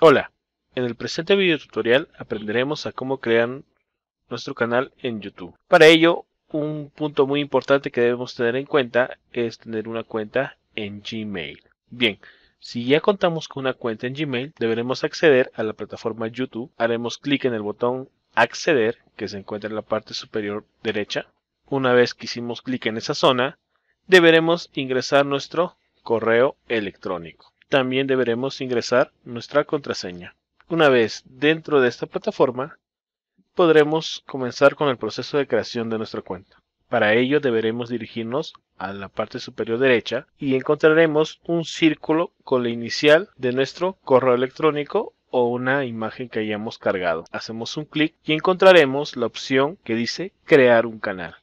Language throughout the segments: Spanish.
Hola, en el presente video tutorial aprenderemos a cómo crear nuestro canal en YouTube. Para ello, un punto muy importante que debemos tener en cuenta es tener una cuenta en Gmail. Bien, si ya contamos con una cuenta en Gmail, deberemos acceder a la plataforma YouTube. Haremos clic en el botón acceder que se encuentra en la parte superior derecha. Una vez que hicimos clic en esa zona, deberemos ingresar nuestro correo electrónico también deberemos ingresar nuestra contraseña. Una vez dentro de esta plataforma, podremos comenzar con el proceso de creación de nuestra cuenta. Para ello deberemos dirigirnos a la parte superior derecha y encontraremos un círculo con la inicial de nuestro correo electrónico o una imagen que hayamos cargado. Hacemos un clic y encontraremos la opción que dice crear un canal.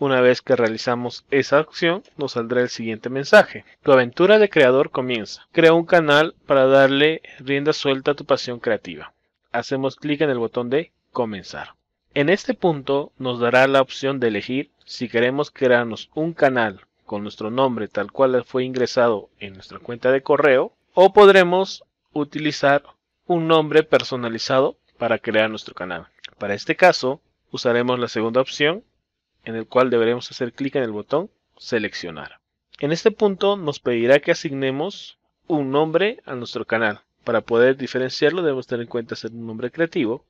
Una vez que realizamos esa acción, nos saldrá el siguiente mensaje. Tu aventura de creador comienza. Crea un canal para darle rienda suelta a tu pasión creativa. Hacemos clic en el botón de comenzar. En este punto nos dará la opción de elegir si queremos crearnos un canal con nuestro nombre tal cual fue ingresado en nuestra cuenta de correo o podremos utilizar un nombre personalizado para crear nuestro canal. Para este caso, usaremos la segunda opción en el cual deberemos hacer clic en el botón Seleccionar. En este punto nos pedirá que asignemos un nombre a nuestro canal. Para poder diferenciarlo debemos tener en cuenta hacer un nombre creativo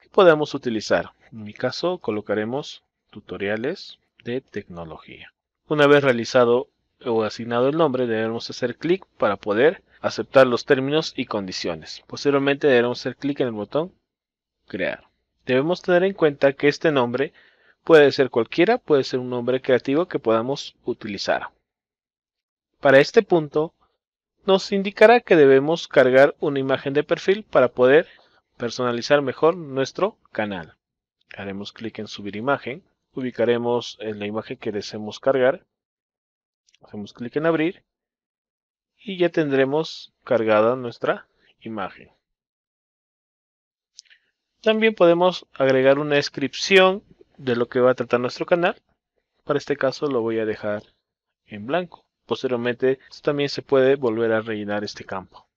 que podamos utilizar. En mi caso colocaremos tutoriales de tecnología. Una vez realizado o asignado el nombre debemos hacer clic para poder aceptar los términos y condiciones. Posteriormente debemos hacer clic en el botón crear. Debemos tener en cuenta que este nombre Puede ser cualquiera, puede ser un nombre creativo que podamos utilizar. Para este punto, nos indicará que debemos cargar una imagen de perfil para poder personalizar mejor nuestro canal. Haremos clic en subir imagen, ubicaremos en la imagen que deseemos cargar, hacemos clic en abrir y ya tendremos cargada nuestra imagen. También podemos agregar una descripción de lo que va a tratar nuestro canal. Para este caso lo voy a dejar en blanco. Posteriormente también se puede volver a rellenar este campo.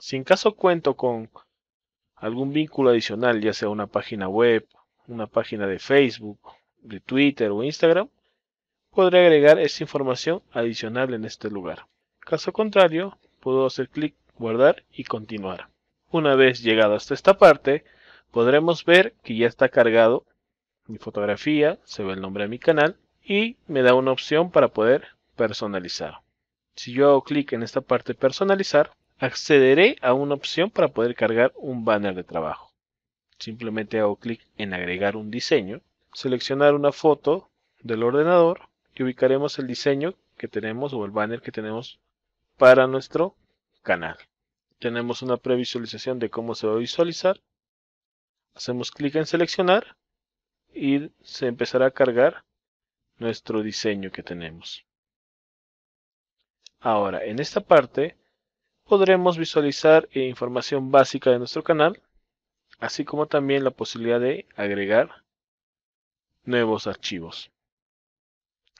Si en caso cuento con algún vínculo adicional, ya sea una página web, una página de Facebook, de Twitter o Instagram, podré agregar esta información adicional en este lugar. Caso contrario, puedo hacer clic, guardar y continuar. Una vez llegado hasta esta parte, podremos ver que ya está cargado mi fotografía, se ve el nombre de mi canal y me da una opción para poder personalizar. Si yo hago clic en esta parte personalizar, accederé a una opción para poder cargar un banner de trabajo. Simplemente hago clic en agregar un diseño, seleccionar una foto del ordenador y ubicaremos el diseño que tenemos o el banner que tenemos para nuestro canal. Tenemos una previsualización de cómo se va a visualizar. Hacemos clic en seleccionar y se empezará a cargar nuestro diseño que tenemos. Ahora, en esta parte podremos visualizar eh, información básica de nuestro canal, así como también la posibilidad de agregar nuevos archivos.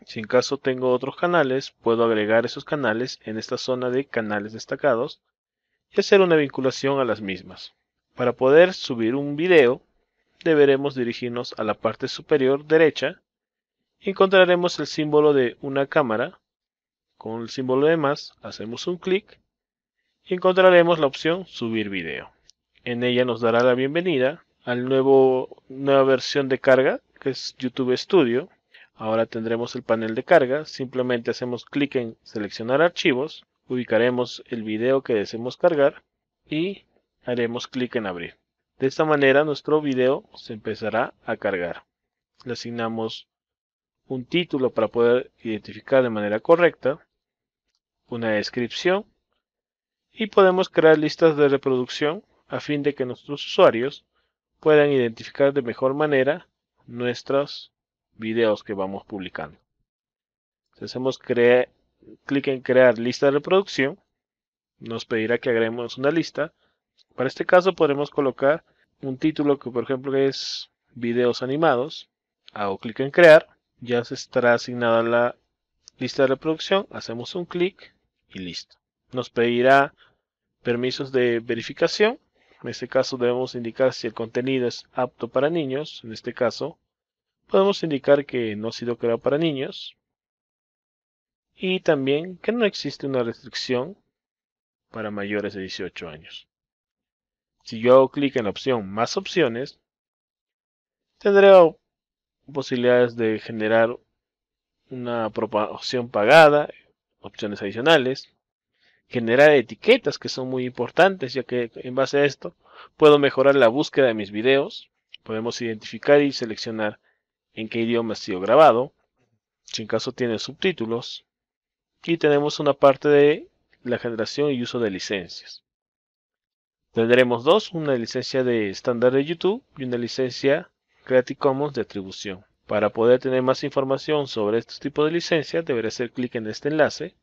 Si en caso tengo otros canales, puedo agregar esos canales en esta zona de canales destacados y hacer una vinculación a las mismas. Para poder subir un video, deberemos dirigirnos a la parte superior derecha. Encontraremos el símbolo de una cámara. Con el símbolo de más hacemos un clic y encontraremos la opción subir video. En ella nos dará la bienvenida al nuevo nueva versión de carga que es YouTube Studio. Ahora tendremos el panel de carga, simplemente hacemos clic en seleccionar archivos, ubicaremos el video que deseemos cargar y haremos clic en abrir. De esta manera nuestro video se empezará a cargar. Le asignamos un título para poder identificar de manera correcta, una descripción y podemos crear listas de reproducción a fin de que nuestros usuarios puedan identificar de mejor manera nuestros videos que vamos publicando. Si hacemos clic en crear lista de reproducción, nos pedirá que agreguemos una lista para este caso podremos colocar un título que por ejemplo es videos animados. Hago clic en crear. Ya se estará asignada la lista de reproducción. Hacemos un clic y listo. Nos pedirá permisos de verificación. En este caso debemos indicar si el contenido es apto para niños. En este caso podemos indicar que no ha sido creado para niños. Y también que no existe una restricción para mayores de 18 años si yo hago clic en la opción más opciones, tendré posibilidades de generar una opción pagada, opciones adicionales, generar etiquetas que son muy importantes, ya que en base a esto puedo mejorar la búsqueda de mis videos, podemos identificar y seleccionar en qué idioma ha sido grabado, si en caso tiene subtítulos, y tenemos una parte de la generación y uso de licencias. Tendremos dos, una licencia de estándar de YouTube y una licencia Creative Commons de atribución. Para poder tener más información sobre este tipo de licencias, deberé hacer clic en este enlace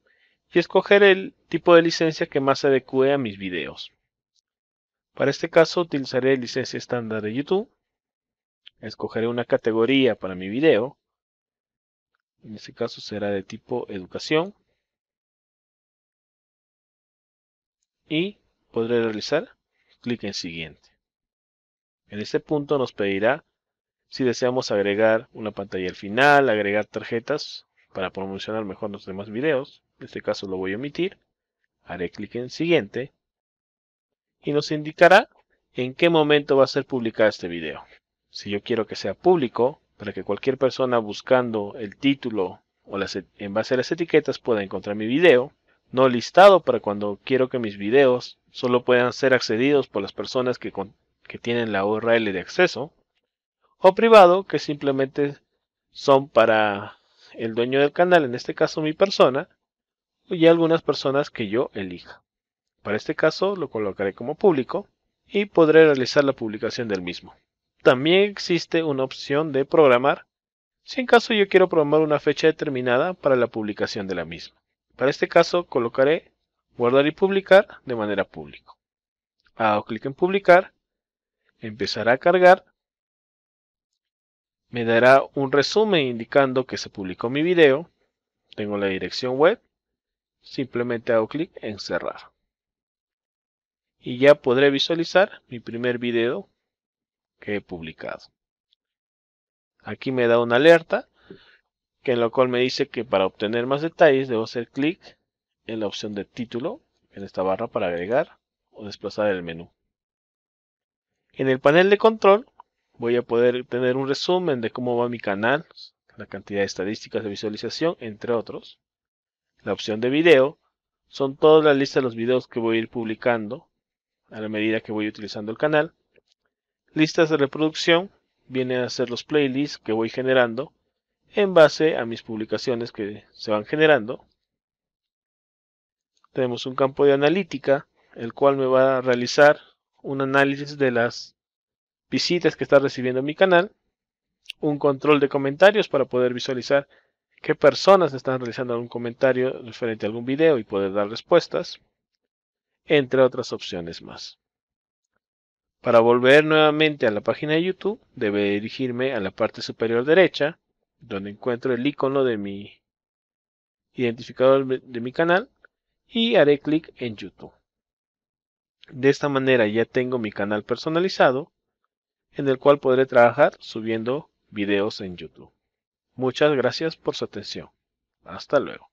y escoger el tipo de licencia que más se adecue a mis videos. Para este caso utilizaré licencia estándar de YouTube. Escogeré una categoría para mi video. En este caso será de tipo educación. Y podré realizar clic en Siguiente. En este punto nos pedirá si deseamos agregar una pantalla al final, agregar tarjetas para promocionar mejor los demás videos. En este caso lo voy a omitir. Haré clic en Siguiente. Y nos indicará en qué momento va a ser publicado este video. Si yo quiero que sea público, para que cualquier persona buscando el título o e, en base a las etiquetas pueda encontrar mi video, no listado para cuando quiero que mis videos solo puedan ser accedidos por las personas que, tienen la URL de acceso, o privado que simplemente son para el dueño del canal, en este caso mi persona, y algunas personas que yo elija. Para este caso lo colocaré como público y podré realizar la publicación del mismo. También existe una opción de programar si en caso yo quiero programar una fecha determinada para la publicación de la misma. Para este caso colocaré guardar y publicar de manera público. Hago clic en publicar, empezará a cargar, me dará un resumen indicando que se publicó mi video, tengo la dirección web, simplemente hago clic en cerrar. Y ya podré visualizar mi primer video que he publicado. Aquí me da una alerta que en lo cual me dice que para obtener más detalles debo hacer clic en la opción de título, en esta barra para agregar o desplazar el menú. En el panel de control voy a poder tener un resumen de cómo va mi canal, la cantidad de estadísticas de visualización, entre otros. La opción de video son todas las listas de los videos que voy a ir publicando a la medida que voy utilizando el canal. Listas de reproducción vienen a ser los playlists que voy generando en base a mis publicaciones que se van generando. Tenemos un campo de analítica, el cual me va a realizar un análisis de las visitas que está recibiendo mi canal, un control de comentarios para poder visualizar qué personas están realizando algún comentario referente a algún video y poder dar respuestas, entre otras opciones más. Para volver nuevamente a la página de YouTube, debe dirigirme a la parte superior derecha donde encuentro el icono de mi identificador de mi canal y haré clic en YouTube. De esta manera ya tengo mi canal personalizado en el cual podré trabajar subiendo videos en YouTube. Muchas gracias por su atención. Hasta luego.